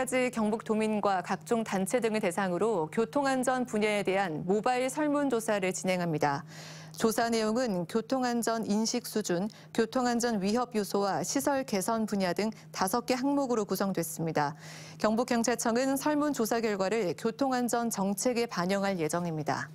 까지 경북 도민과 각종 단체 등을 대상으로 교통안전 분야에 대한 모바일 설문조사를 진행합니다. 조사 내용은 교통안전 인식 수준, 교통안전 위협 요소와 시설 개선 분야 등 다섯 개 항목으로 구성됐습니다. 경북경찰청은 설문조사 결과를 교통안전 정책에 반영할 예정입니다.